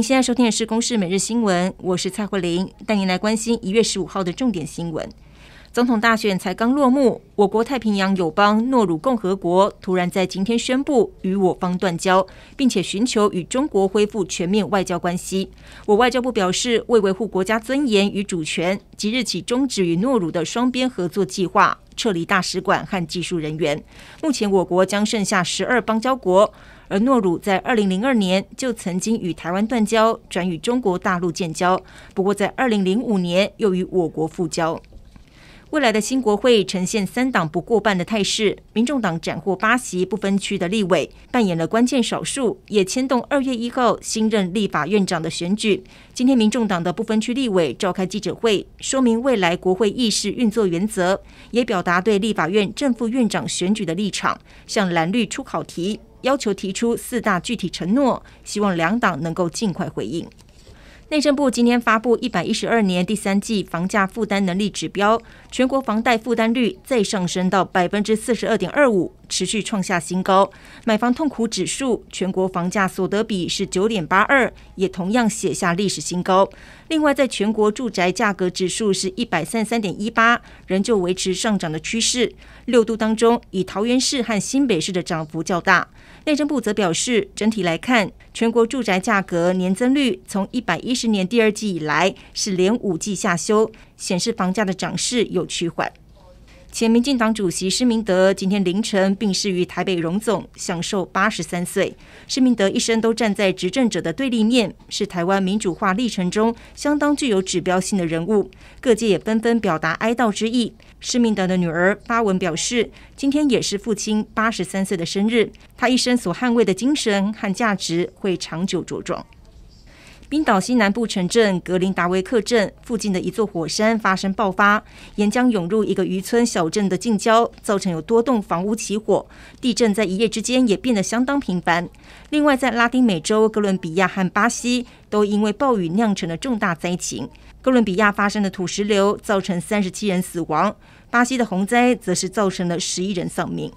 您现在收听的是《公视每日新闻》，我是蔡慧玲，带您来关心一月十五号的重点新闻。总统大选才刚落幕，我国太平洋友邦诺鲁共和国突然在今天宣布与我方断交，并且寻求与中国恢复全面外交关系。我外交部表示，为维护国家尊严与主权，即日起终止与诺鲁的双边合作计划，撤离大使馆和技术人员。目前我国将剩下十二邦交国。而诺鲁在二零零二年就曾经与台湾断交，转与中国大陆建交。不过在二零零五年又与我国复交。未来的新国会呈现三党不过半的态势，民众党斩获八席不分区的立委，扮演了关键少数，也牵动二月一号新任立法院长的选举。今天，民众党的不分区立委召开记者会，说明未来国会议事运作原则，也表达对立法院正副院长选举的立场，向蓝绿出考题，要求提出四大具体承诺，希望两党能够尽快回应。内政部今天发布一百一十二年第三季房价负担能力指标，全国房贷负担率再上升到百分之四十二点二五。持续创下新高，买房痛苦指数、全国房价所得比是九点八二，也同样写下历史新高。另外，在全国住宅价格指数是一百三十三点一八，仍旧维持上涨的趋势。六度当中，以桃园市和新北市的涨幅较大。内政部则表示，整体来看，全国住宅价格年增率从一百一十年第二季以来是连五季下修，显示房价的涨势有趋缓。前民进党主席施明德今天凌晨病逝于台北荣总，享受八十三岁。施明德一生都站在执政者的对立面，是台湾民主化历程中相当具有指标性的人物。各界也纷纷表达哀悼之意。施明德的女儿发文表示，今天也是父亲八十三岁的生日，他一生所捍卫的精神和价值会长久茁壮。冰岛西南部城镇格林达维克镇附近的一座火山发生爆发，岩浆涌入一个渔村小镇的近郊，造成有多栋房屋起火。地震在一夜之间也变得相当频繁。另外，在拉丁美洲，哥伦比亚和巴西都因为暴雨酿成了重大灾情。哥伦比亚发生的土石流造成三十七人死亡，巴西的洪灾则是造成了十一人丧命。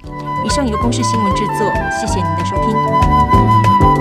以上由公视新闻制作，谢谢您的收听。